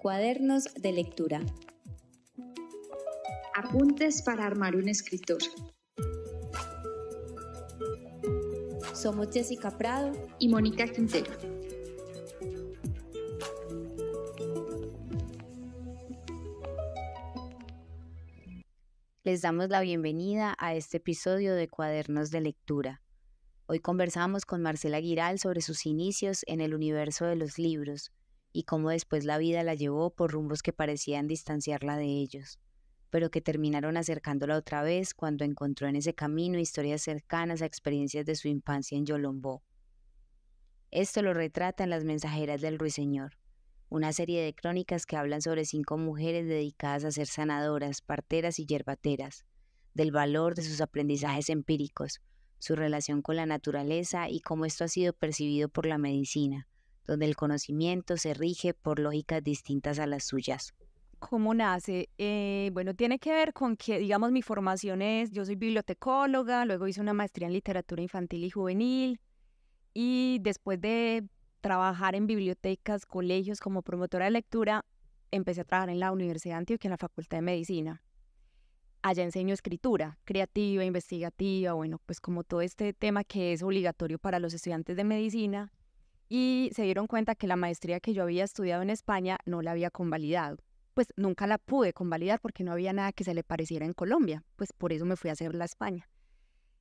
Cuadernos de lectura. Apuntes para armar un escritor. Somos Jessica Prado y Mónica Quintero. Les damos la bienvenida a este episodio de Cuadernos de Lectura. Hoy conversamos con Marcela Guiral sobre sus inicios en el universo de los libros, y cómo después la vida la llevó por rumbos que parecían distanciarla de ellos, pero que terminaron acercándola otra vez cuando encontró en ese camino historias cercanas a experiencias de su infancia en Yolombó. Esto lo retratan las mensajeras del ruiseñor, una serie de crónicas que hablan sobre cinco mujeres dedicadas a ser sanadoras, parteras y yerbateras, del valor de sus aprendizajes empíricos, su relación con la naturaleza y cómo esto ha sido percibido por la medicina, donde el conocimiento se rige por lógicas distintas a las suyas. ¿Cómo nace? Eh, bueno, tiene que ver con que, digamos, mi formación es, yo soy bibliotecóloga, luego hice una maestría en literatura infantil y juvenil, y después de trabajar en bibliotecas, colegios como promotora de lectura, empecé a trabajar en la Universidad Antioquia, en la Facultad de Medicina. Allá enseño escritura creativa, investigativa, bueno, pues como todo este tema que es obligatorio para los estudiantes de medicina y se dieron cuenta que la maestría que yo había estudiado en España no la había convalidado. Pues nunca la pude convalidar porque no había nada que se le pareciera en Colombia, pues por eso me fui a hacerla a España.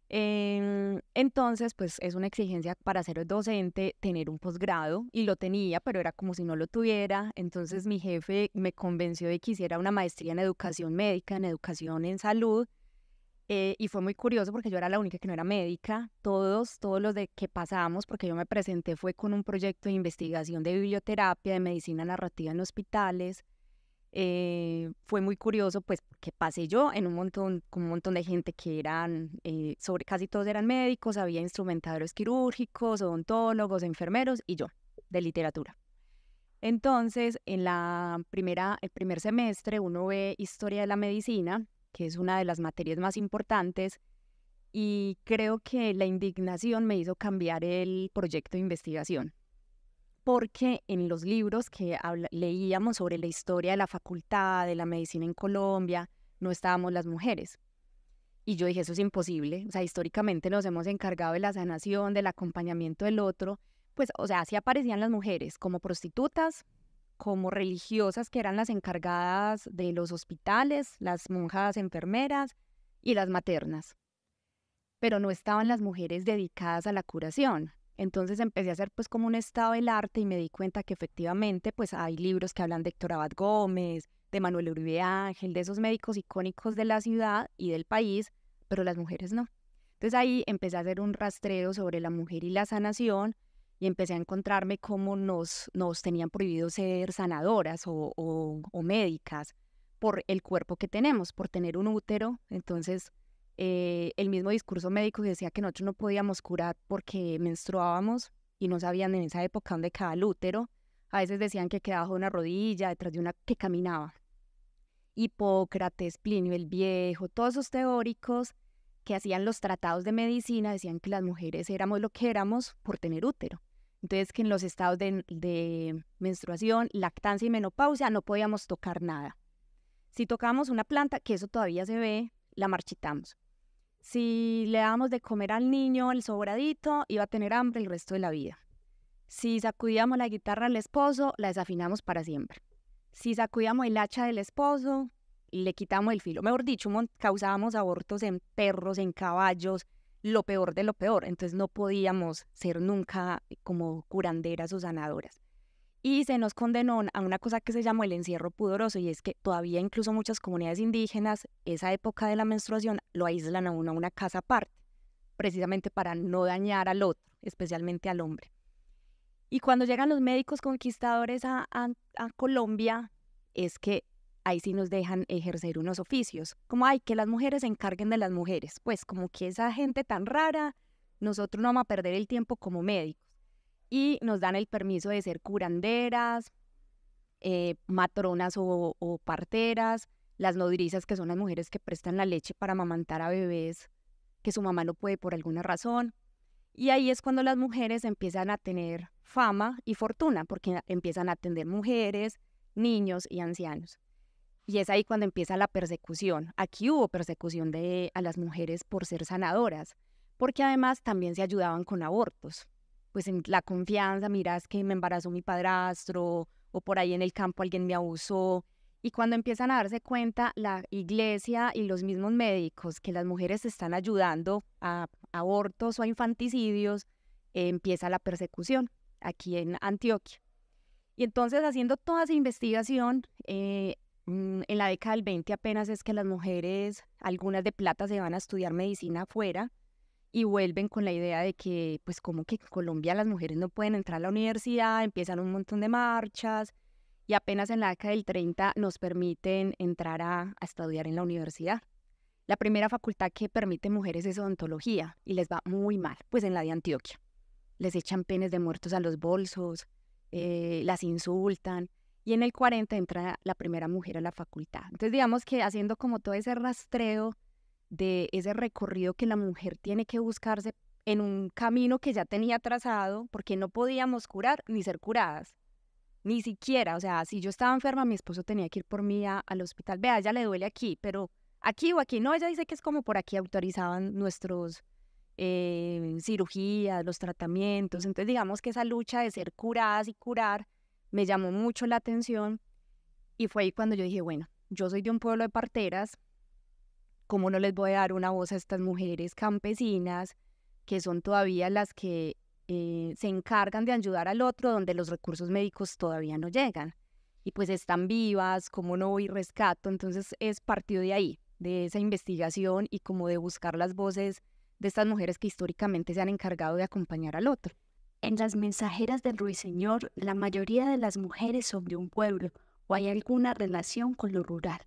Em, entonces, pues es una exigencia para ser docente tener un posgrado y lo tenía, pero era como si no lo tuviera. Entonces mi jefe me convenció de que hiciera una maestría en educación médica, en educación en salud eh, y fue muy curioso porque yo era la única que no era médica. Todos, todos los de que pasábamos, porque yo me presenté fue con un proyecto de investigación de biblioterapia, de medicina narrativa en hospitales. Eh, fue muy curioso, pues, que pasé yo en un montón, con un montón de gente que eran, eh, sobre, casi todos eran médicos, había instrumentadores quirúrgicos, odontólogos, enfermeros y yo, de literatura. Entonces, en la primera, el primer semestre uno ve historia de la medicina que es una de las materias más importantes, y creo que la indignación me hizo cambiar el proyecto de investigación, porque en los libros que leíamos sobre la historia de la facultad, de la medicina en Colombia, no estábamos las mujeres. Y yo dije, eso es imposible, o sea, históricamente nos hemos encargado de la sanación, del acompañamiento del otro, pues, o sea, así aparecían las mujeres como prostitutas, como religiosas que eran las encargadas de los hospitales, las monjas enfermeras y las maternas. Pero no estaban las mujeres dedicadas a la curación. Entonces empecé a hacer pues como un estado del arte y me di cuenta que efectivamente pues hay libros que hablan de Héctor Abad Gómez, de Manuel Uribe Ángel, de esos médicos icónicos de la ciudad y del país, pero las mujeres no. Entonces ahí empecé a hacer un rastreo sobre la mujer y la sanación y empecé a encontrarme cómo nos, nos tenían prohibido ser sanadoras o, médicas por el cuerpo que tenemos, por tener un útero. Entonces, eh, el mismo discurso médico decía que nosotros no podíamos curar porque menstruábamos y no sabían en esa época dónde cada el útero. A veces decían que quedaba una rodilla, detrás de una que caminaba. Hipócrates, Plinio el Viejo, todos esos teóricos que hacían los tratados de medicina decían que las mujeres éramos lo que éramos por tener útero. Entonces, que en los estados de, menstruación, lactancia y menopausia no podíamos tocar nada. Si tocamos una planta, que eso todavía se ve, la marchitamos. Si le damos de comer al niño el sobradito, iba a tener hambre el resto de la vida. Si sacudíamos la guitarra al esposo, la desafinamos para siempre. Si sacudíamos el hacha del esposo, le quitamos el filo. Mejor dicho, causábamos abortos en perros, en caballos, lo peor de lo peor, entonces no podíamos ser nunca eh, como curanderas o sanadoras. Y se nos condenó a una cosa que se llamó el encierro pudoroso, y es que todavía incluso muchas comunidades indígenas, esa época de la menstruación, lo aíslan a uno a una casa aparte, precisamente para no dañar al otro, especialmente al hombre. Y cuando llegan los médicos conquistadores a Colombia, es que ahí sí nos dejan ejercer unos oficios, como hay que las mujeres se encarguen de las mujeres, pues como que esa gente tan rara, nosotros no vamos a perder el tiempo como médicos. Y nos dan el permiso de ser curanderas, eh, matronas o, o parteras, las nodrizas, que son las mujeres que prestan la leche para amamantar a bebés que su mamá no puede por alguna razón. Y ahí es cuando las mujeres empiezan a tener fama y fortuna, porque empiezan a atender mujeres, niños y ancianos. Y es ahí cuando empieza la persecución. Aquí hubo persecución de, a las mujeres por ser sanadoras, porque además también se ayudaban con abortos. Pues en la confianza, miras que me embarazó mi padrastro o por ahí en el campo alguien me abusó. Y cuando empiezan a darse cuenta la iglesia y los mismos médicos que las mujeres están ayudando a abortos o a infanticidios, empieza la persecución aquí en Antioquia. Y entonces haciendo toda esa investigación, eh, Mm, en la década del 20 apenas es que las mujeres, algunas de plata, se van a estudiar medicina afuera y vuelven con la idea de que, pues como que en Colombia las mujeres no pueden entrar a la universidad, empiezan un montón de marchas y apenas en la década del 30 nos permiten entrar a, estudiar en la universidad. La primera facultad que permite mujeres es odontología y les va muy mal, pues en la de Antioquia. Les echan penes de muertos a los bolsos, eh, las insultan y en el 40 entra la primera mujer a la facultad. Entonces digamos que haciendo como todo ese rastreo de ese recorrido que la mujer tiene que buscarse en un camino que ya tenía trazado, porque no podíamos curar ni ser curadas, ni siquiera, o sea, si yo estaba enferma, mi esposo tenía que ir por mí al hospital, vea, ya le duele aquí, pero aquí o aquí, no, ella dice que es como por aquí autorizaban nuestros eh, cirugías, los tratamientos, entonces digamos que esa lucha de ser curadas y curar me llamó mucho la atención y fue ahí cuando yo dije, bueno, yo soy de un pueblo de parteras, ¿cómo no les voy a dar una voz a estas mujeres campesinas que son todavía las que eh, se encargan de ayudar al otro donde los recursos médicos todavía no llegan? Y pues están vivas, ¿cómo no voy rescato? Entonces es partido de ahí, de esa investigación y como de buscar las voces de estas mujeres que históricamente se han encargado de acompañar al otro. En las mensajeras del ruiseñor, la mayoría de las mujeres son de un pueblo o hay alguna relación con lo rural.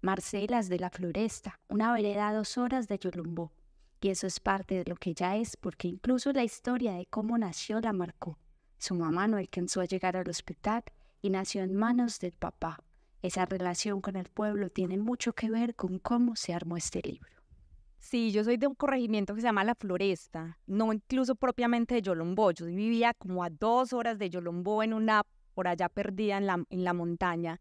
Marcelas de la Floresta, una vereda a dos horas de Yolumbó, Y eso es parte de lo que ya es, porque incluso la historia de cómo nació la marcó. Su mamá no alcanzó a llegar al hospital y nació en manos del papá. Esa relación con el pueblo tiene mucho que ver con cómo se armó este libro. Sí, yo soy de un corregimiento que se llama La Floresta, no incluso propiamente de Yolombó. Yo vivía como a dos horas de Yolombó en una por allá perdida en la, montaña.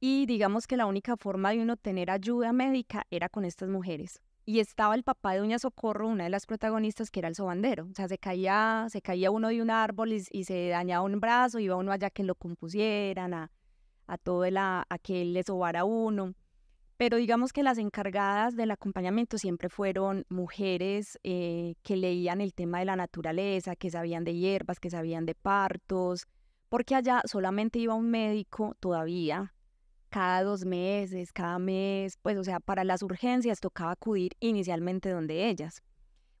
Y digamos que la única forma de uno tener ayuda médica era con estas mujeres. Y estaba el papá de Doña Socorro, una de las protagonistas, que era el sobandero. O sea, se caía, se caía uno de un árbol y, se dañaba un brazo, iba uno allá que lo compusieran, a, todo el, a, que él le sobara uno pero digamos que las encargadas del acompañamiento siempre fueron mujeres eh, que leían el tema de la naturaleza, que sabían de hierbas, que sabían de partos, porque allá solamente iba un médico todavía, cada dos meses, cada mes, pues o sea, para las urgencias tocaba acudir inicialmente donde ellas.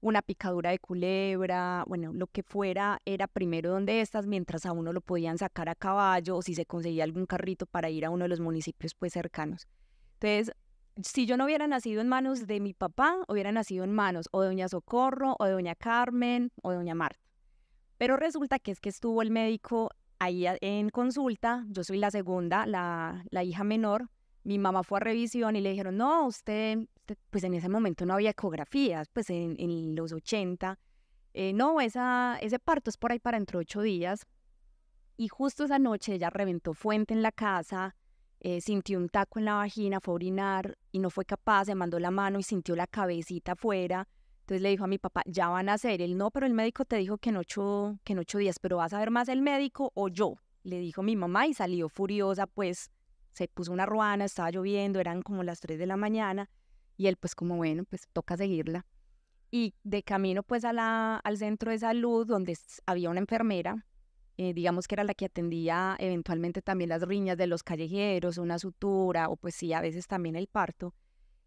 Una picadura de culebra, bueno, lo que fuera, era primero donde estas, mientras a uno lo podían sacar a caballo o si se conseguía algún carrito para ir a uno de los municipios pues cercanos. Entonces, si yo no hubiera nacido en manos de mi papá, hubiera nacido en manos o de doña Socorro, o de doña Carmen, o de doña Marta. Pero resulta que es que estuvo el médico ahí en consulta, yo soy la segunda, la, hija menor, mi mamá fue a revisión y le dijeron, no, usted, pues en ese momento no había ecografías, pues en, los 80, eh, no, ese parto es por ahí para entre ocho días. Y justo esa noche ella reventó fuente en la casa, eh, sintió un taco en la vagina, fue a orinar y no fue capaz, se mandó la mano y sintió la cabecita afuera. Entonces le dijo a mi papá, ya van a hacer. Él no, pero el médico te dijo que en ocho, que en ocho días, pero vas a ver más el médico o yo. Le dijo mi mamá y salió furiosa, pues se puso una ruana, estaba lloviendo, eran como las tres de la mañana. Y él pues como bueno, pues toca seguirla. Y de camino pues a al centro de salud donde había una enfermera, eh, digamos que era la que atendía eventualmente también las riñas de los callejeros, una sutura o pues sí, a veces también el parto.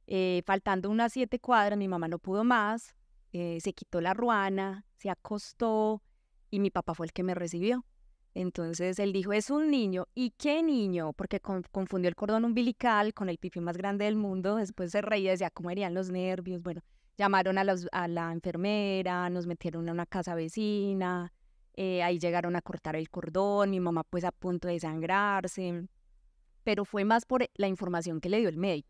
Eh, faltando unas siete cuadras, mi mamá no pudo más, eh, se quitó la ruana, se acostó y mi papá fue el que me recibió. Entonces él dijo, es un niño. ¿Y qué niño? Porque confundió el cordón umbilical con el pipí más grande del mundo. Después se reía, decía, ¿cómo erían los nervios? Bueno, llamaron a, a la enfermera, nos metieron a una casa vecina, eh, ahí llegaron a cortar el cordón, mi mamá pues a punto de sangrarse, pero fue más por la información que le dio el médico.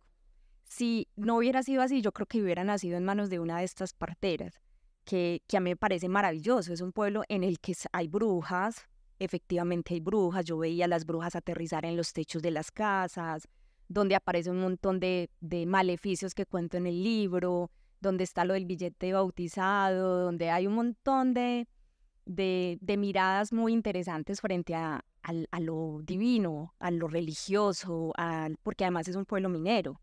Si no hubiera sido así, yo creo que hubiera nacido en manos de una de estas parteras, que, a mí me parece maravilloso. Es un pueblo en el que hay brujas, efectivamente hay brujas, yo veía las brujas aterrizar en los techos de las casas, donde aparece un montón de maleficios que cuento en el libro, donde está lo del billete bautizado, donde hay un montón de, de, miradas muy interesantes frente a, lo divino, a lo religioso, porque además es un pueblo minero.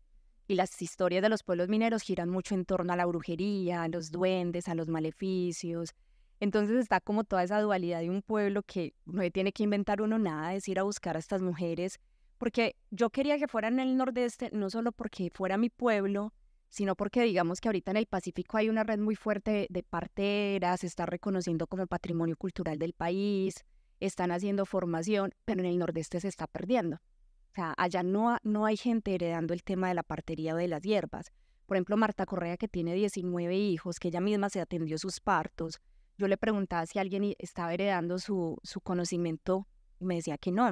Y las historias de los pueblos mineros giran mucho en torno a la brujería, a los duendes, a los maleficios. Entonces está como toda esa dualidad de un pueblo que no tiene que inventar uno nada, es ir a buscar a estas mujeres. Porque yo quería que fuera en el nordeste, no solo porque fuera mi pueblo, sino porque digamos que ahorita en el Pacífico hay una red muy fuerte de parteras, se está reconociendo como patrimonio cultural del país, están haciendo formación, pero en el nordeste se está perdiendo. O sea, allá no, no hay gente heredando el tema de la partería o de las hierbas. Por ejemplo, Marta Correa, que tiene 19 hijos, que ella misma se atendió sus partos. Yo le preguntaba si alguien estaba heredando su, su conocimiento y me decía que no.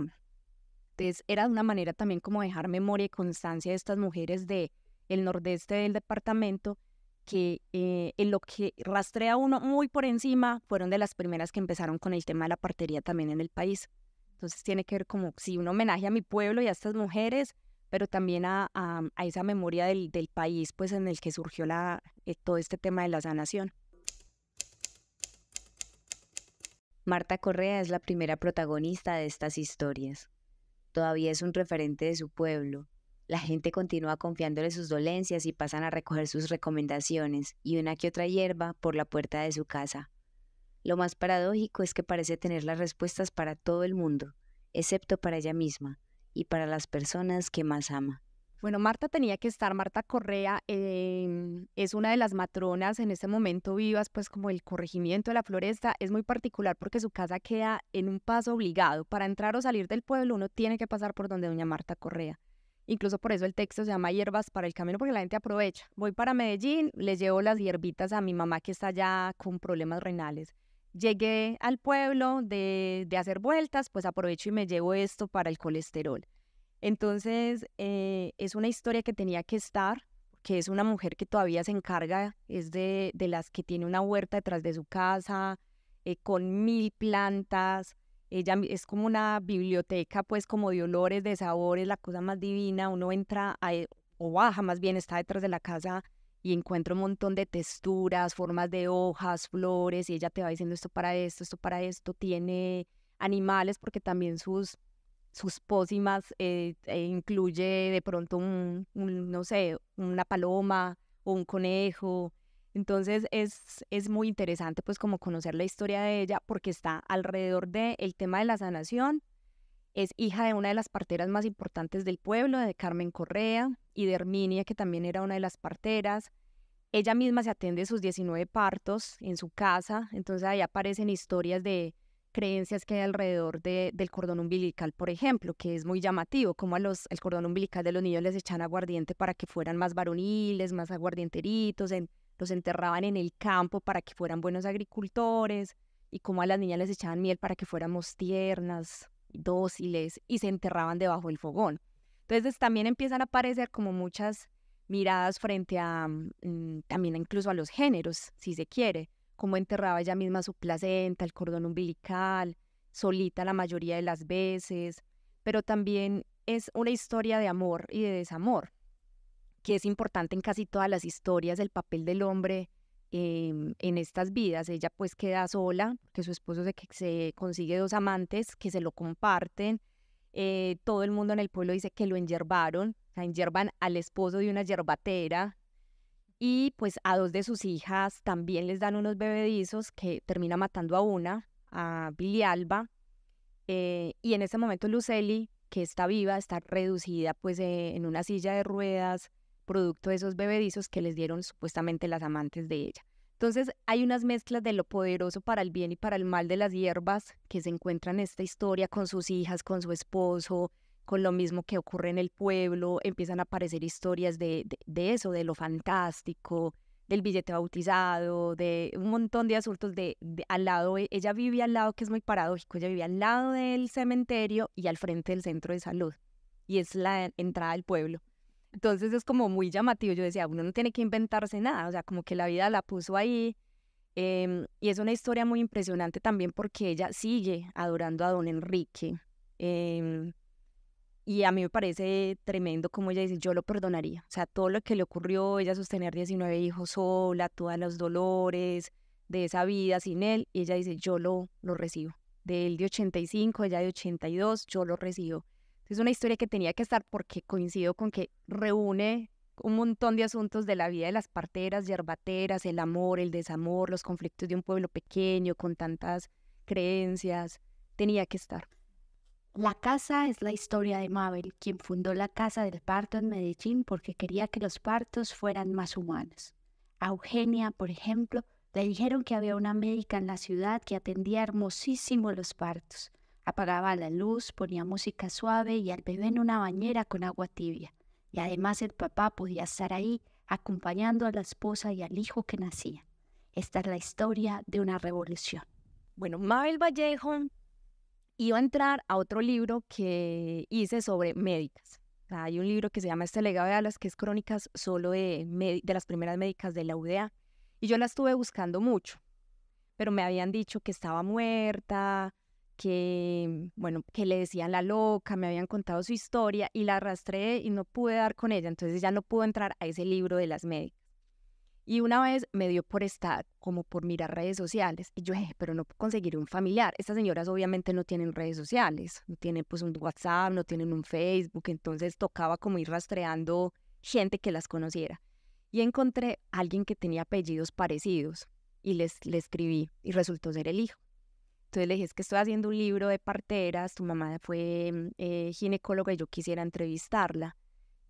Entonces, era una manera también como dejar memoria y constancia de estas mujeres de, el nordeste del departamento, que eh, en lo que rastrea uno muy por encima fueron de las primeras que empezaron con el tema de la partería también en el país. Entonces tiene que ver como, sí, un homenaje a mi pueblo y a estas mujeres, pero también a, esa memoria del, país pues en el que surgió la, eh, todo este tema de la sanación. Marta Correa es la primera protagonista de estas historias. Todavía es un referente de su pueblo, la gente continúa confiándole sus dolencias y pasan a recoger sus recomendaciones y una que otra hierba por la puerta de su casa. Lo más paradójico es que parece tener las respuestas para todo el mundo, excepto para ella misma y para las personas que más ama. Bueno, Marta tenía que estar, Marta Correa em, es una de las matronas en este momento vivas, pues como el corregimiento de la floresta es muy particular porque su casa queda en un paso obligado. Para entrar o salir del pueblo uno tiene que pasar por donde doña Marta Correa. Incluso por eso el texto se llama Hierbas para el Camino, porque la gente aprovecha. Voy para Medellín, le llevo las hierbitas a mi mamá que está allá con problemas renales. Llegué al pueblo de, hacer vueltas, pues aprovecho y me llevo esto para el colesterol. Entonces, eh, es una historia que tenía que estar, que es una mujer que todavía se encarga, es de, las que tiene una huerta detrás de su casa, eh, con mil plantas, ella es como una biblioteca, pues como de olores, de sabores, la cosa más divina. Uno entra e, o baja, más bien está detrás de la casa y encuentra un montón de texturas, formas de hojas, flores, y ella te va diciendo esto para esto, esto para esto. Tiene animales porque también sus, sus pócimas eh, e incluye de pronto un, no sé, una paloma o un conejo entonces es, es muy interesante pues como conocer la historia de ella porque está alrededor del el tema de la sanación. Es hija de una de las parteras más importantes del pueblo, de Carmen Correa y de Herminia, que también era una de las parteras. Ella misma se atende sus 19 partos en su casa, entonces ahí aparecen historias de creencias que hay alrededor de, del cordón umbilical, por ejemplo, que es muy llamativo, como a los, el cordón umbilical de los niños les echan aguardiente para que fueran más varoniles, más aguardienteritos, en, los enterraban en el campo para que fueran buenos agricultores y cómo a las niñas les echaban miel para que fuéramos tiernas, dóciles y se enterraban debajo del fogón. Entonces también empiezan a aparecer como muchas miradas frente a mm, también incluso a los géneros, si se quiere, como enterraba ella misma su placenta, el cordón umbilical, solita la mayoría de las veces, pero también es una historia de amor y de desamor, que es importante en casi todas las historias, el papel del hombre em, en estas vidas. Ella pues queda sola, que su esposo se, se consigue dos amantes que se lo comparten. Eh, todo el mundo en el pueblo dice que lo enyerbaron, o sea, enyerban al esposo de una yerbatera. Y pues a dos de sus hijas también les dan unos bebedizos que termina matando a una, a Billy Alba. Eh, y en ese momento Luceli, que está viva, está reducida pues eh, en una silla de ruedas, producto de esos bebedizos que les dieron supuestamente las amantes de ella. Entonces hay unas mezclas de lo poderoso para el bien y para el mal de las hierbas que se encuentran en esta historia con sus hijas, con su esposo, con lo mismo que ocurre en el pueblo, empiezan a aparecer historias de, eso, de lo fantástico, del billete bautizado, de un montón de asuntos de, al lado, e, ella vivía al lado, que es muy paradójico, ella vivía al lado del cementerio y al frente del centro de salud, y es la entrada al pueblo. Entonces es como muy llamativo. Yo decía, uno no tiene que inventarse nada, o sea, como que la vida la puso ahí. Em, y es una historia muy impresionante también porque ella sigue adorando a don Enrique. Em, y a mí me parece tremendo como ella dice, yo lo perdonaría. O sea, todo lo que le ocurrió, ella sostener 19 hijos sola, todos los dolores de esa vida sin él, y ella dice, yo lo, lo recibo. De él de 85, ella de 82, yo lo recibo. Es una historia que tenía que estar porque coincido con que reúne un montón de asuntos de la vida de las parteras, yerbateras, el amor, el desamor, los conflictos de un pueblo pequeño con tantas creencias. Tenía que estar. La casa es la historia de Mabel, quien fundó la Casa del Parto en Medellín porque quería que los partos fueran más humanos. A Eugenia, por ejemplo, le dijeron que había una médica en la ciudad que atendía hermosísimo los partos. Apagaba la luz, ponía música suave y al bebé en una bañera con agua tibia. Y además el papá podía estar ahí acompañando a la esposa y al hijo que nacía. Esta es la historia de una revolución. Bueno, Mabel Vallejo iba a entrar a otro libro que hice sobre médicas. Hay un libro que se llama Este legado de alas, que es crónicas solo de, de las primeras médicas de la UDA. Y yo la estuve buscando mucho, pero me habían dicho que estaba muerta, que, bueno, que le decían la loca, me habían contado su historia y la rastreé y no pude dar con ella, entonces ya no pudo entrar a ese libro de las médicas. Y una vez me dio por estar, como por mirar redes sociales, y yo dije, pero no conseguir un familiar. Estas señoras obviamente no tienen redes sociales, no tienen pues un WhatsApp, no tienen un Facebook, entonces tocaba como ir rastreando gente que las conociera. Y encontré a alguien que tenía apellidos parecidos y les, le escribí y resultó ser el hijo. Entonces le dije, es que estoy haciendo un libro de parteras, tu mamá fue mm, eh, ginecóloga y yo quisiera entrevistarla.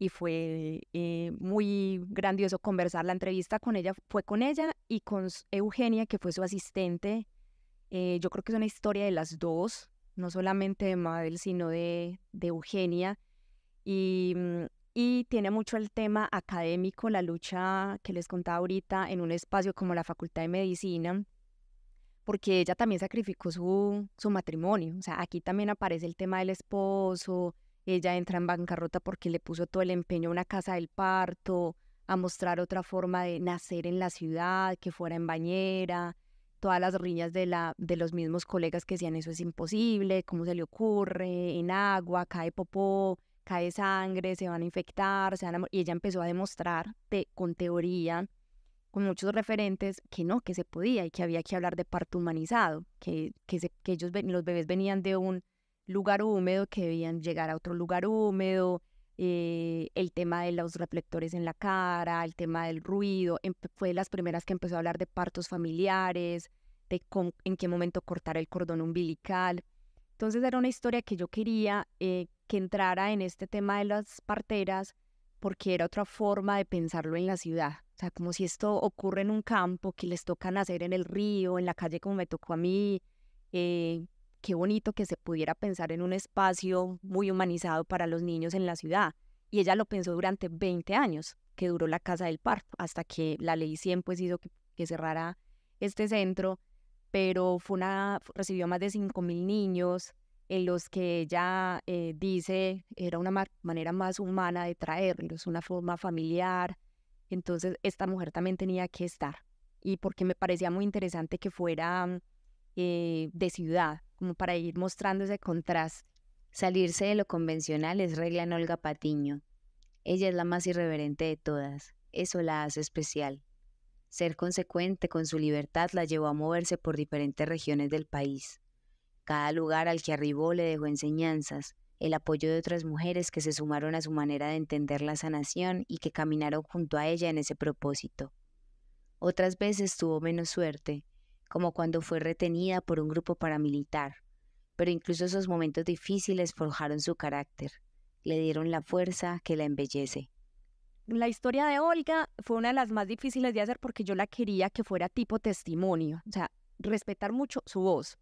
Y fue eh, muy grandioso conversar. La entrevista con ella fue con ella y con Eugenia, que fue su asistente. Eh, yo creo que es una historia de las dos, no solamente de Mabel, sino de, de Eugenia. Y, mm, y tiene mucho el tema académico, la lucha que les contaba ahorita en un espacio como la Facultad de Medicina porque ella también sacrificó su, su matrimonio. O sea, aquí también aparece el tema del esposo, ella entra en bancarrota porque le puso todo el empeño a una casa del parto, a mostrar otra forma de nacer en la ciudad, que fuera en bañera, todas las riñas de, la, de los mismos colegas que decían eso es imposible, cómo se le ocurre, en agua, cae popó, cae sangre, se van a infectar, se van Y ella empezó a demostrar con teoría con muchos referentes que no, que se podía y que había que hablar de parto humanizado, que, que, ellos, los bebés venían de un lugar húmedo, que debían llegar a otro lugar húmedo, eh, el tema de los reflectores en la cara, el tema del ruido, em, fue de las primeras que empezó a hablar de partos familiares, de en qué momento cortar el cordón umbilical. Entonces era una historia que yo quería eh, que entrara en este tema de las parteras porque era otra forma de pensarlo en la ciudad o sea, como si esto ocurre en un campo, que les toca nacer en el río, en la calle como me tocó a mí. Eh, qué bonito que se pudiera pensar en un espacio muy humanizado para los niños en la ciudad. Y ella lo pensó durante 20 años, que duró la Casa del Parto, hasta que la ley 100 pues hizo que, cerrara este centro, pero fue una, recibió más de 5.000 niños en los que ella eh, dice era una manera más humana de traerlos, una forma familiar, entonces, esta mujer también tenía que estar. Y porque me parecía muy interesante que fuera mm, eh, de ciudad, como para ir mostrando ese contraste. Salirse de lo convencional es regla en Olga Patiño. Ella es la más irreverente de todas. Eso la hace especial. Ser consecuente con su libertad la llevó a moverse por diferentes regiones del país. Cada lugar al que arribó le dejó enseñanzas, el apoyo de otras mujeres que se sumaron a su manera de entender la sanación y que caminaron junto a ella en ese propósito. Otras veces tuvo menos suerte, como cuando fue retenida por un grupo paramilitar, pero incluso esos momentos difíciles forjaron su carácter, le dieron la fuerza que la embellece. La historia de Olga fue una de las más difíciles de hacer porque yo la quería que fuera tipo testimonio, o sea, respetar mucho su voz,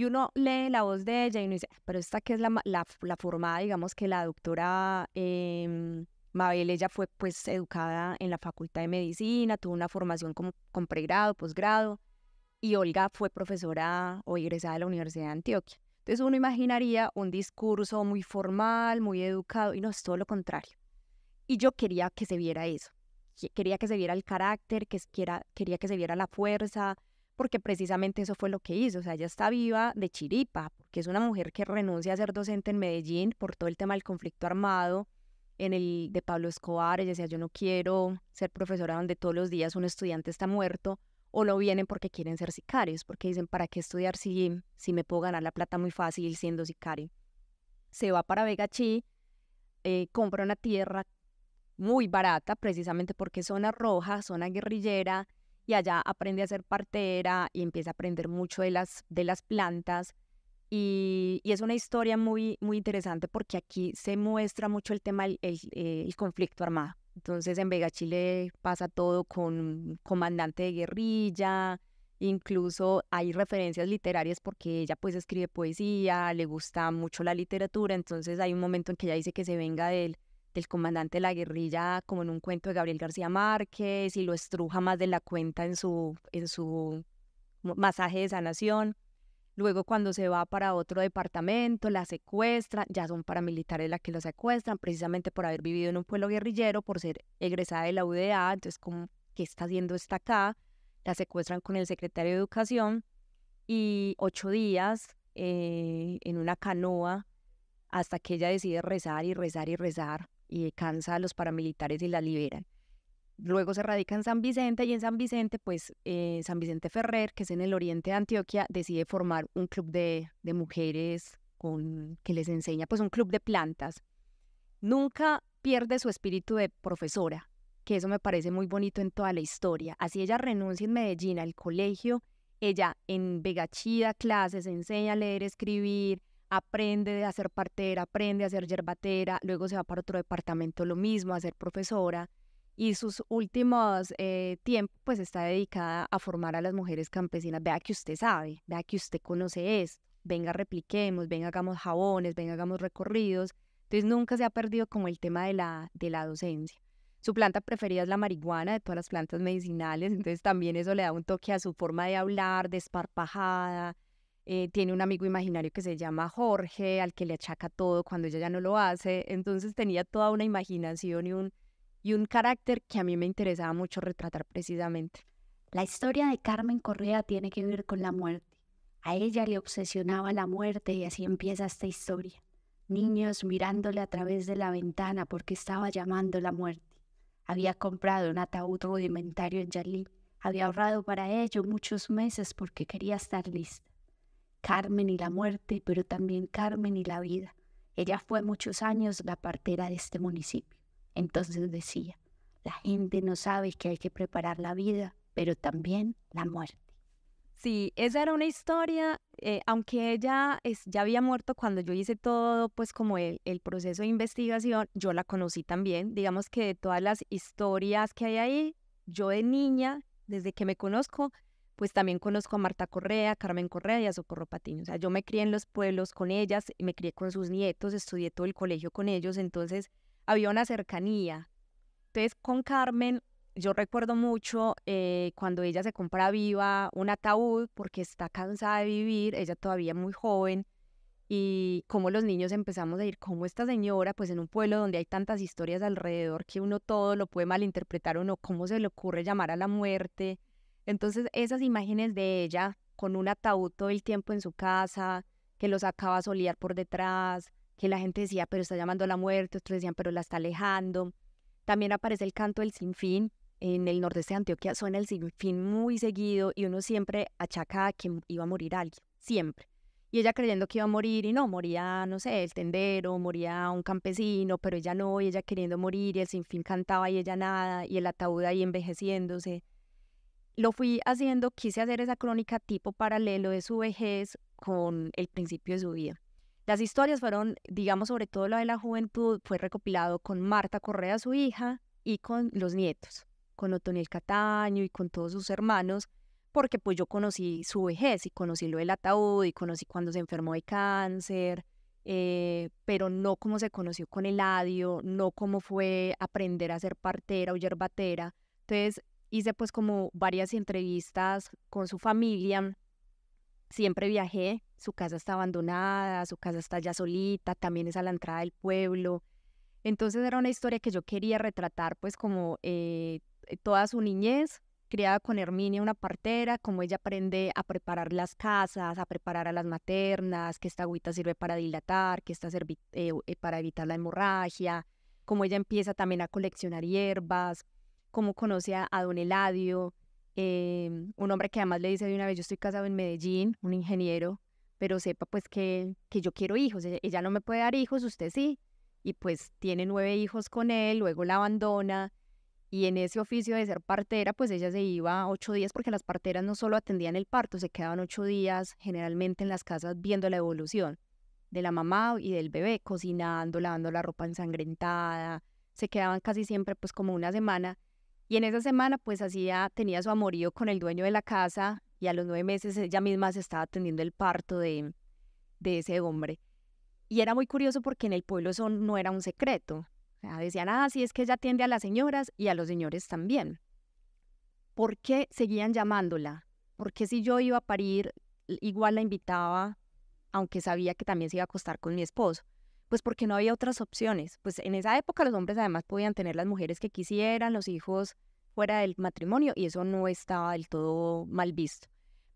y uno lee la voz de ella y uno dice, pero esta que es la, la, formada, digamos que la doctora em, Mabel, ella fue pues educada en la Facultad de Medicina, tuvo una formación con, con pregrado, posgrado, y Olga fue profesora o egresada de la Universidad de Antioquia. Entonces uno imaginaría un discurso muy formal, muy educado, y no es todo lo contrario. Y yo quería que se viera eso. Quería que se viera el carácter, que quiera, quería que se viera la fuerza, porque precisamente eso fue lo que hizo. O sea, ella está viva de chiripa, porque es una mujer que renuncia a ser docente en Medellín por todo el tema del conflicto armado en el de Pablo Escobar. Ella decía, yo no quiero ser profesora donde todos los días un estudiante está muerto o lo vienen porque quieren ser sicarios, porque dicen, ¿para qué estudiar si, si me puedo ganar la plata muy fácil siendo sicario? Se va para Vega eh, compra una tierra muy barata, precisamente porque es zona roja, zona guerrillera, y allá aprende a ser partera y empieza a aprender mucho de las, de las plantas. Y, es una historia muy, muy interesante porque aquí se muestra mucho el tema del el, conflicto armado. Entonces en Vega Chile pasa todo con comandante de guerrilla, incluso hay referencias literarias porque ella pues escribe poesía, le gusta mucho la literatura, entonces hay un momento en que ella dice que se venga de él del comandante de la guerrilla como en un cuento de Gabriel García Márquez y lo estruja más de la cuenta en su, en su masaje de sanación. Luego cuando se va para otro departamento, la secuestran, ya son paramilitares las que lo secuestran, precisamente por haber vivido en un pueblo guerrillero, por ser egresada de la UDA, entonces como, ¿qué está haciendo esta acá? La secuestran con el secretario de Educación y ocho días eh, en una canoa hasta que ella decide rezar y rezar y rezar y cansa a los paramilitares y la liberan. Luego se radica en San Vicente y en San Vicente, pues eh, San Vicente Ferrer, que es en el oriente de Antioquia, decide formar un club de, mujeres con, que les enseña, pues un club de plantas. Nunca pierde su espíritu de profesora, que eso me parece muy bonito en toda la historia. Así ella renuncia en Medellín al colegio, ella en Vegachida clases, enseña a leer, escribir, aprende a ser partera, aprende a ser yerbatera, luego se va para otro departamento lo mismo, a ser profesora y sus últimos eh, tiempos pues está dedicada a formar a las mujeres campesinas. Vea que usted sabe, vea que usted conoce esto, venga repliquemos, venga hagamos jabones, venga hagamos recorridos. Entonces nunca se ha perdido como el tema de la, de la docencia. Su planta preferida es la marihuana de todas las plantas medicinales, entonces también eso le da un toque a su forma de hablar, desparpajada, eh, tiene un amigo imaginario que se llama Jorge, al que le achaca todo cuando ella ya no lo hace. Entonces tenía toda una imaginación y un, y un carácter que a mí me interesaba mucho retratar precisamente. La historia de Carmen Correa tiene que ver con la muerte. A ella le obsesionaba la muerte y así empieza esta historia. Niños mirándole a través de la ventana porque estaba llamando la muerte. Había comprado un ataúd rudimentario en Yalí. Había ahorrado para ello muchos meses porque quería estar lista. Carmen y la muerte, pero también Carmen y la vida. Ella fue muchos años la partera de este municipio. Entonces decía, la gente no sabe que hay que preparar la vida, pero también la muerte. Sí, esa era una historia, eh, aunque ella es, ya había muerto cuando yo hice todo, pues como el, el, proceso de investigación, yo la conocí también. Digamos que de todas las historias que hay ahí, yo de niña, desde que me conozco, pues también conozco a Marta Correa, Carmen Correa y a Socorro Patiño. O sea, yo me crié en los pueblos con ellas, me crié con sus nietos, estudié todo el colegio con ellos, entonces había una cercanía. Entonces con Carmen yo recuerdo mucho eh, cuando ella se compra viva un ataúd porque está cansada de vivir, ella todavía muy joven, y como los niños empezamos a ir, como esta señora, pues en un pueblo donde hay tantas historias alrededor que uno todo lo puede malinterpretar, o no, cómo se le ocurre llamar a la muerte, entonces esas imágenes de ella con un ataúd todo el tiempo en su casa, que los sacaba a solear por detrás, que la gente decía, pero está llamando a la muerte, otros decían, pero la está alejando. También aparece el canto del sinfín. En el nordeste de Antioquia suena el sinfín muy seguido y uno siempre achaca que iba a morir alguien, siempre. Y ella creyendo que iba a morir y no, moría, no sé, el tendero, moría un campesino, pero ella no, y ella queriendo morir y el sinfín cantaba y ella nada, y el ataúd ahí envejeciéndose lo fui haciendo, quise hacer esa crónica tipo paralelo de su vejez con el principio de su vida. Las historias fueron, digamos, sobre todo la de la juventud, fue recopilado con Marta Correa, su hija, y con los nietos, con Otoniel Cataño y con todos sus hermanos, porque pues yo conocí su vejez y conocí lo del ataúd y conocí cuando se enfermó de cáncer, eh, pero no cómo se conoció con el adio, no cómo fue aprender a ser partera o yerbatera. Entonces, hice pues como varias entrevistas con su familia. Siempre viajé, su casa está abandonada, su casa está ya solita, también es a la entrada del pueblo. Entonces era una historia que yo quería retratar pues como eh, toda su niñez, criada con Herminia, una partera, cómo ella aprende a preparar las casas, a preparar a las maternas, que esta agüita sirve para dilatar, que esta sirve eh, eh, para evitar la hemorragia, cómo ella empieza también a coleccionar hierbas, cómo conoce a, don Eladio, em, un hombre que además le dice de una vez, yo estoy casado en Medellín, un ingeniero, pero sepa pues que, que yo quiero hijos, e-, ella no me puede dar hijos, usted sí, y pues tiene nueve hijos con él, luego la abandona, y en ese oficio de ser partera, pues ella se iba ocho días porque las parteras no solo atendían el parto, se quedaban ocho días generalmente en las casas viendo la evolución de la mamá y del bebé, cocinando, lavando la ropa ensangrentada, se quedaban casi siempre pues como una semana y en esa semana pues hacía, tenía su amorío con el dueño de la casa y a los nueve meses ella misma se estaba atendiendo el parto de, ese hombre. Y era muy curioso porque en el pueblo eso no era un secreto. decían, ah, sí, es que ella atiende a las señoras y a los señores también. ¿Por qué seguían llamándola? Porque si yo iba a parir, igual la invitaba, aunque sabía que también se iba a acostar con mi esposo? pues porque no había otras opciones. Pues en esa época los hombres además podían tener las mujeres que quisieran, los hijos fuera del matrimonio y eso no estaba del todo mal visto.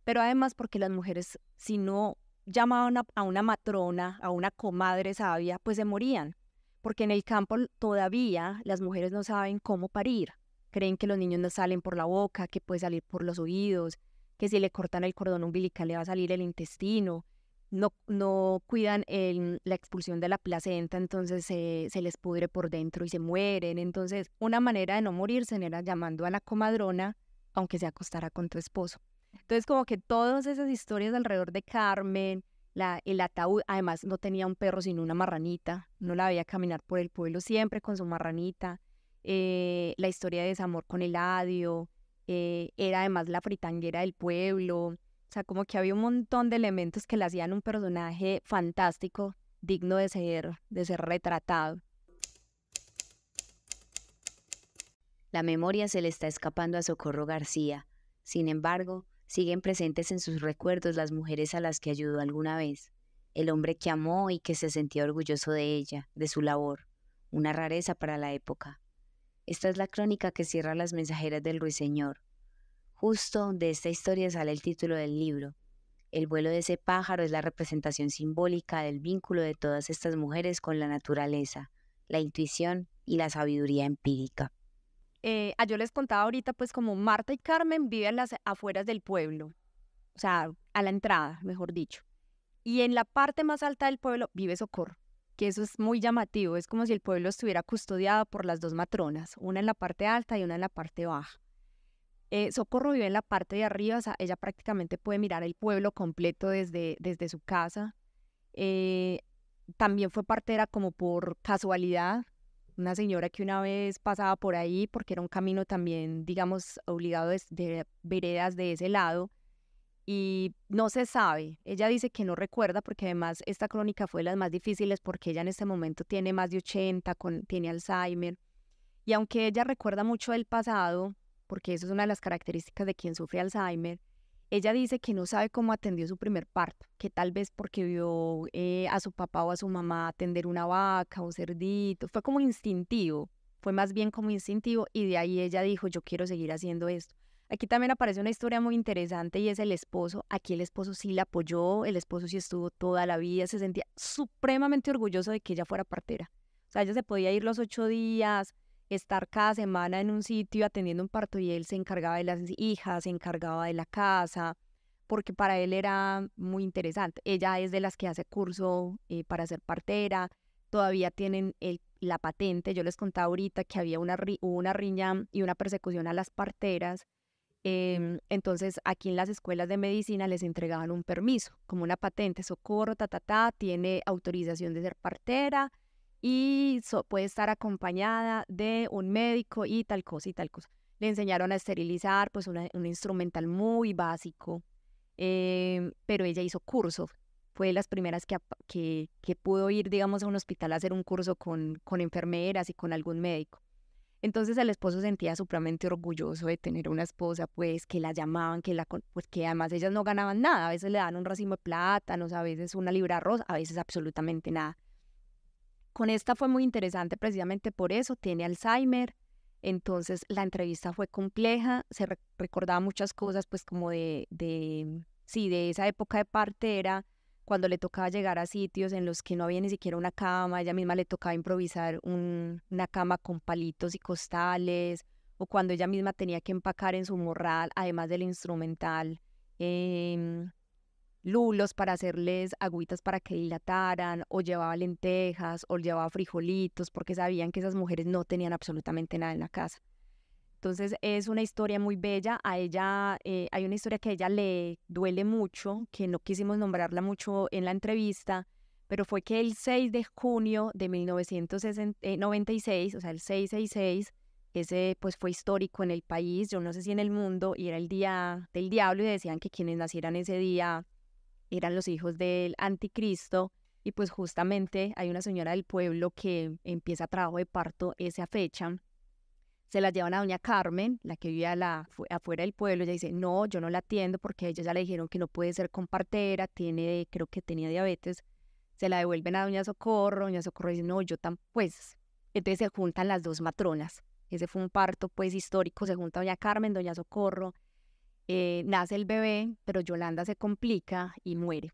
Pero además porque las mujeres si no llamaban a, una matrona, a una comadre sabia, pues se morían. Porque en el campo todavía las mujeres no saben cómo parir. Creen que los niños no salen por la boca, que puede salir por los oídos, que si le cortan el cordón umbilical le va a salir el intestino, no, cuidan la expulsión de la placenta, entonces se, les pudre por dentro y se mueren. Entonces, una manera de no morirse era llamando a la comadrona, aunque se acostara con tu esposo. Entonces, como que todas esas historias alrededor de Carmen, la, el ataúd, además no tenía un perro sino una marranita, no la veía caminar por el pueblo siempre con su marranita, eh, la historia de desamor con el adio, eh, era además la fritanguera del pueblo, como que había un montón de elementos que le hacían un personaje fantástico, digno de ser, de ser retratado. La memoria se le está escapando a Socorro García. Sin embargo, siguen presentes en sus recuerdos las mujeres a las que ayudó alguna vez, el hombre que amó y que se sentía orgulloso de ella, de su labor, una rareza para la época. Esta es la crónica que cierra las mensajeras del ruiseñor, Justo de esta historia sale el título del libro. El vuelo de ese pájaro es la representación simbólica del vínculo de todas estas mujeres con la naturaleza, la intuición y la sabiduría empírica. Eh, ah, yo les contaba ahorita, pues como Marta y Carmen viven las afueras del pueblo, o sea, a la entrada, mejor dicho. Y en la parte más alta del pueblo vive Socorro, que eso es muy llamativo, es como si el pueblo estuviera custodiado por las dos matronas, una en la parte alta y una en la parte baja. Eh, Socorro vive en la parte de arriba, o sea, ella prácticamente puede mirar el pueblo completo desde, desde su casa. Eh, también fue partera como por casualidad, una señora que una vez pasaba por ahí porque era un camino también, digamos, obligado de, veredas de ese lado y no se sabe. Ella dice que no recuerda porque además esta crónica fue de las más difíciles porque ella en este momento tiene más de 80, con, tiene Alzheimer. Y aunque ella recuerda mucho del pasado, porque eso es una de las características de quien sufre Alzheimer, ella dice que no sabe cómo atendió su primer parto, que tal vez porque vio eh, a su papá o a su mamá atender una vaca o cerdito, fue como instintivo, fue más bien como instintivo y de ahí ella dijo, yo quiero seguir haciendo esto. Aquí también aparece una historia muy interesante y es el esposo. Aquí el esposo sí la apoyó, el esposo sí estuvo toda la vida, se sentía supremamente orgulloso de que ella fuera partera. O sea, ella se podía ir los ocho días, estar cada semana en un sitio atendiendo un parto y él se encargaba de las hijas, se encargaba de la casa, porque para él era muy interesante. Ella es de las que hace curso eh, para ser partera, todavía tienen la patente. Yo les contaba ahorita que había una, hubo una riña y una persecución a las parteras. Em, entonces, aquí en las escuelas de medicina les entregaban un permiso, como una patente, socorro, ta, ta, ta, tiene autorización de ser partera, y puede estar acompañada de un médico y tal cosa y tal cosa. Le enseñaron a esterilizar, pues un instrumental muy básico, em, pero ella hizo curso. Fue de las primeras que, que, pudo ir, digamos, a un hospital a hacer un curso con, con enfermeras y con algún médico. Entonces el esposo sentía supremamente orgulloso de tener una esposa, pues que la llamaban, que la, pues que además ellas no ganaban nada, a veces le dan un racimo de plátanos, a veces una libra de arroz, a veces absolutamente nada. Con esta fue muy interesante precisamente por eso, tiene Alzheimer, entonces la entrevista fue compleja, se recordaba muchas cosas pues como de, de, sí, de esa época de partera, cuando le tocaba llegar a sitios en los que no había ni siquiera una cama, ella misma le tocaba improvisar una cama con palitos y costales, o cuando ella misma tenía que empacar en su morral, además del instrumental, em, lulos para hacerles agüitas para que dilataran, o llevaba lentejas, o llevaba frijolitos, porque sabían que esas mujeres no tenían absolutamente nada en la casa. Entonces es una historia muy bella. A ella eh, hay una historia que a ella le duele mucho, que no quisimos nombrarla mucho en la entrevista, pero fue que el 6 de junio de 1996, eh, o sea, el 666, ese pues fue histórico en el país, yo no sé si en el mundo, y era el día del diablo y decían que quienes nacieran ese día eran los hijos del anticristo. Y pues justamente hay una señora del pueblo que empieza trabajo de parto esa fecha. Se la llevan a doña Carmen, la que vivía la, afuera del pueblo. Ella dice, no, yo no la atiendo porque ellos ya le dijeron que no puede ser compartera, tiene, creo que tenía diabetes. Se la devuelven a doña Socorro. Doña Socorro dice, no, yo tampoco, pues. Entonces se juntan las dos matronas. Ese fue un parto pues histórico. Se junta doña Carmen, doña Socorro, eh, nace el bebé, pero Yolanda se complica y muere.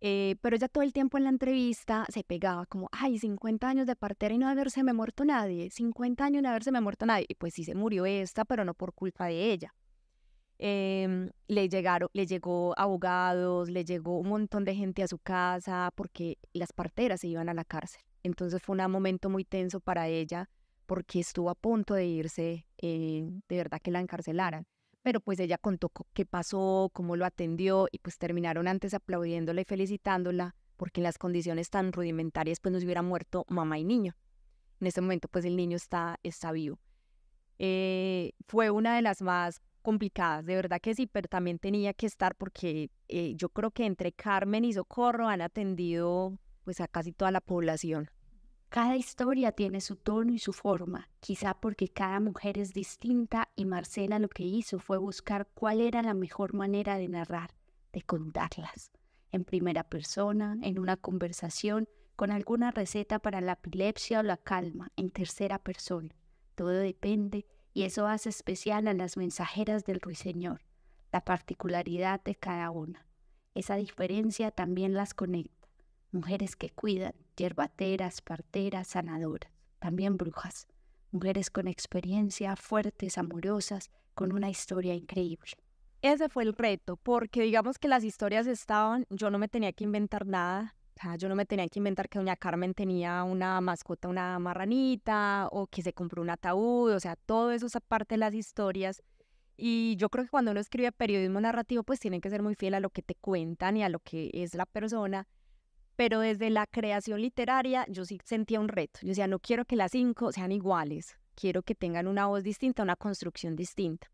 Eh, pero ella todo el tiempo en la entrevista se pegaba como, ay, 50 años de partera y no haberse me muerto nadie, 50 años y no haberse me muerto nadie. Y pues sí se murió esta, pero no por culpa de ella. Em, le llegaron, le llegó abogados, le llegó un montón de gente a su casa porque las parteras se iban a la cárcel. Entonces fue un momento muy tenso para ella porque estuvo a punto de irse, eh, de verdad que la encarcelaran pero pues ella contó qué pasó, cómo lo atendió y pues terminaron antes aplaudiéndola y felicitándola porque en las condiciones tan rudimentarias pues nos hubiera muerto mamá y niño. En ese momento pues el niño está, está vivo. Eh, fue una de las más complicadas, de verdad que sí, pero también tenía que estar porque eh, yo creo que entre Carmen y Socorro han atendido pues a casi toda la población. Cada historia tiene su tono y su forma, quizá porque cada mujer es distinta y Marcela lo que hizo fue buscar cuál era la mejor manera de narrar, de contarlas, en primera persona, en una conversación, con alguna receta para la epilepsia o la calma, en tercera persona. Todo depende y eso hace especial a las mensajeras del ruiseñor, la particularidad de cada una. Esa diferencia también las conecta mujeres que cuidan, yerbateras parteras, sanadoras, también brujas, mujeres con experiencia, fuertes, amorosas, con una historia increíble. Ese fue el reto, porque digamos que las historias estaban, yo no me tenía que inventar nada, yo no me tenía que inventar que doña Carmen tenía una mascota, una marranita, o que se compró un ataúd, o sea, todo eso es aparte de las historias. Y yo creo que cuando uno escribe periodismo narrativo, pues tiene que ser muy fiel a lo que te cuentan y a lo que es la persona pero desde la creación literaria yo sí sentía un reto. Yo decía, no quiero que las cinco sean iguales, quiero que tengan una voz distinta, una construcción distinta.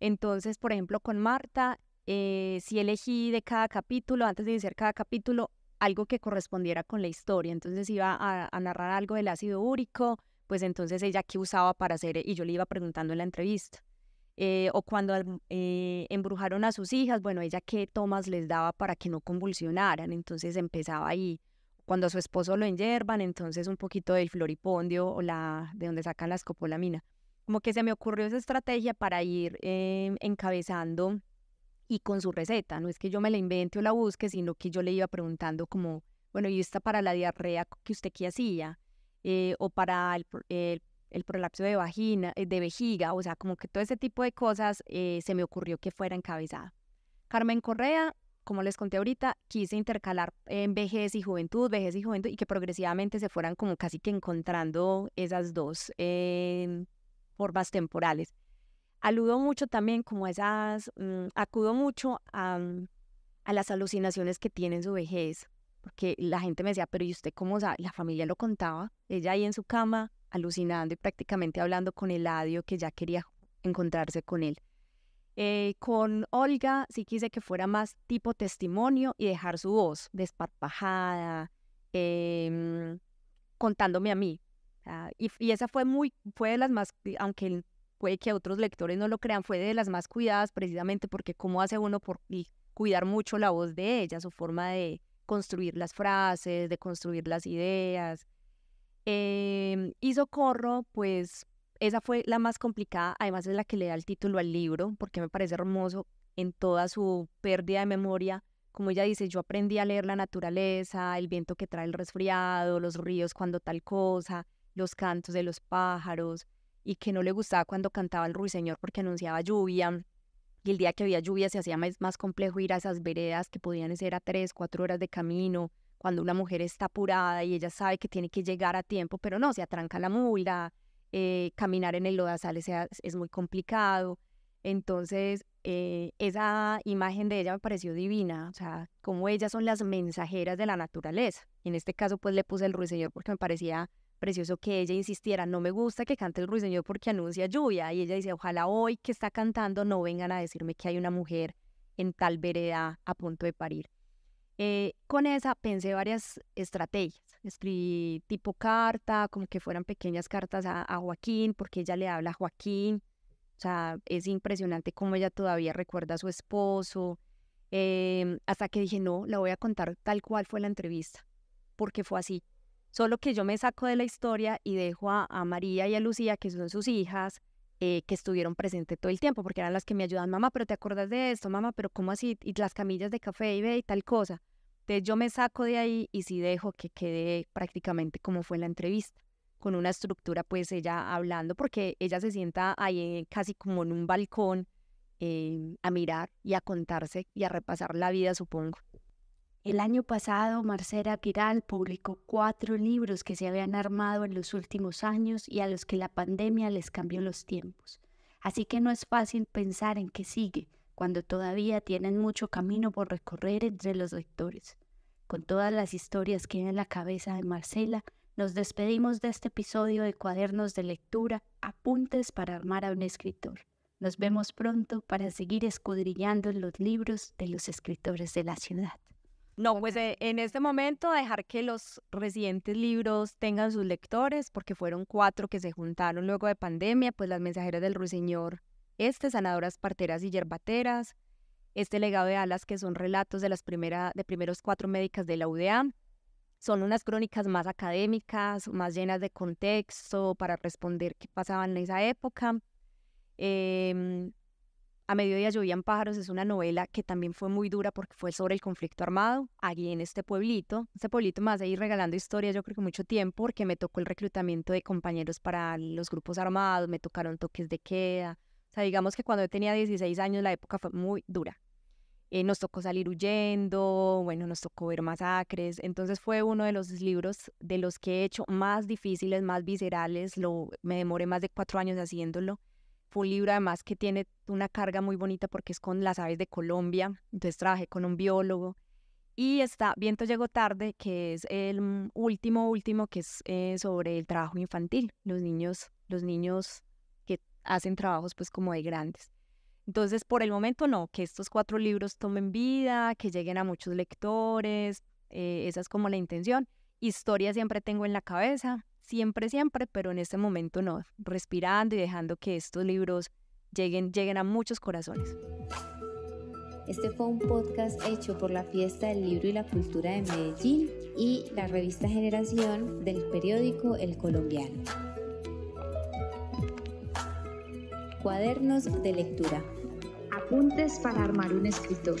Entonces, por ejemplo, con Marta, eh, si elegí de cada capítulo, antes de iniciar cada capítulo, algo que correspondiera con la historia. Entonces iba a, a narrar algo del ácido úrico, pues entonces ella qué usaba para hacer, y yo le iba preguntando en la entrevista. Eh, o cuando eh, embrujaron a sus hijas, bueno, ella qué tomas les daba para que no convulsionaran, entonces empezaba ahí. Cuando a su esposo lo enyerban, entonces un poquito del floripondio o la de donde sacan la escopolamina. Como que se me ocurrió esa estrategia para ir em, encabezando y con su receta. No es que yo me la invente o la busque, sino que yo le iba preguntando como, bueno, ¿y esta para la diarrea que usted qué hacía? Eh, o para el, el el prolapso de vagina, eh, de vejiga, o sea, como que todo ese tipo de cosas eh, se me ocurrió que fuera encabezada. Carmen Correa, como les conté ahorita, quise intercalar en eh, vejez y juventud, vejez y juventud, y que progresivamente se fueran como casi que encontrando esas dos em, formas temporales. Aludo mucho también como esas, mm, acudo mucho mm, a, las alucinaciones que tiene en su vejez, porque la gente me decía, pero ¿y usted cómo sabe? La familia lo contaba, ella ahí en su cama, alucinando y prácticamente hablando con el Eladio que ya quería encontrarse con él. Eh, con Olga sí quise que fuera más tipo testimonio y dejar su voz desparpajada, em, contándome a mí. Ah, y, esa fue muy, fue de las más, aunque puede que otros lectores no lo crean, fue de las más cuidadas precisamente porque cómo hace uno por cuidar mucho la voz de ella, su forma de construir las frases, de construir las ideas, Em, y Socorro, pues esa fue la más complicada, además es la que le da el título al libro, porque me parece hermoso en toda su pérdida de memoria. Como ella dice, yo aprendí a leer la naturaleza, el viento que trae el resfriado, los ríos cuando tal cosa, los cantos de los pájaros, y que no le gustaba cuando cantaba el ruiseñor porque anunciaba lluvia. Y el día que había lluvia se hacía más, más complejo ir a esas veredas que podían ser a tres, cuatro horas de camino cuando una mujer está apurada y ella sabe que tiene que llegar a tiempo, pero no, se atranca la mula, eh, caminar en el lodazal es, es muy complicado. Entonces, eh, esa imagen de ella me pareció divina, o sea, como ellas son las mensajeras de la naturaleza. en este caso, pues le puse el ruiseñor porque me parecía precioso que ella insistiera, no me gusta que cante el ruiseñor porque anuncia lluvia. Y ella dice, ojalá hoy que está cantando no vengan a decirme que hay una mujer en tal vereda a punto de parir. Eh, con esa pensé varias estrategias. Escribí tipo carta, como que fueran pequeñas cartas a, Joaquín, porque ella le habla a Joaquín. O sea, es impresionante cómo ella todavía recuerda a su esposo. Em, hasta que dije, no, la voy a contar tal cual fue la entrevista, porque fue así. Solo que yo me saco de la historia y dejo a, María y a Lucía, que son sus hijas, eh, que estuvieron presentes todo el tiempo, porque eran las que me ayudan, mamá, pero te acuerdas de esto, mamá, pero ¿cómo así? Y las camillas de café y tal cosa. Entonces yo me saco de ahí y sí dejo que quede prácticamente como fue la entrevista, con una estructura pues ella hablando, porque ella se sienta ahí eh, casi como en un balcón eh, a mirar y a contarse y a repasar la vida, supongo. El año pasado, Marcela Quiral publicó cuatro libros que se habían armado en los últimos años y a los que la pandemia les cambió los tiempos. Así que no es fácil pensar en qué sigue, cuando todavía tienen mucho camino por recorrer entre los lectores. Con todas las historias que hay en la cabeza de Marcela, nos despedimos de este episodio de Cuadernos de Lectura, Apuntes para Armar a un Escritor. Nos vemos pronto para seguir escudrillando los libros de los escritores de la ciudad. No, pues eh, en este momento dejar que los recientes libros tengan sus lectores, porque fueron cuatro que se juntaron luego de pandemia, pues Las Mensajeras del Ruiseñor este, Sanadoras Parteras y Yerbateras, este legado de alas que son relatos de las primeras, de primeros cuatro médicas de la UDA. Son unas crónicas más académicas, más llenas de contexto para responder qué pasaba en esa época. Em, a mediodía llovían pájaros es una novela que también fue muy dura porque fue sobre el conflicto armado aquí en este pueblito. Este pueblito más hace ir regalando historias yo creo que mucho tiempo porque me tocó el reclutamiento de compañeros para los grupos armados, me tocaron toques de queda, o sea, digamos que cuando yo tenía 16 años la época fue muy dura. Eh, nos tocó salir huyendo, bueno, nos tocó ver masacres. Entonces fue uno de los libros de los que he hecho más difíciles, más viscerales. Lo, me demoré más de cuatro años haciéndolo. Fue un libro además que tiene una carga muy bonita porque es con las aves de Colombia. Entonces trabajé con un biólogo. Y está Viento llegó tarde, que es el mm, último, último, que es eh, sobre el trabajo infantil. Los niños, los niños hacen trabajos pues como de grandes. Entonces, por el momento no, que estos cuatro libros tomen vida, que lleguen a muchos lectores, eh, esa es como la intención. Historia siempre tengo en la cabeza, siempre, siempre, pero en este momento no, respirando y dejando que estos libros lleguen, lleguen a muchos corazones. Este fue un podcast hecho por la Fiesta del Libro y la Cultura de Medellín y la revista Generación del periódico El Colombiano. Cuadernos de lectura. Apuntes para armar un escritor.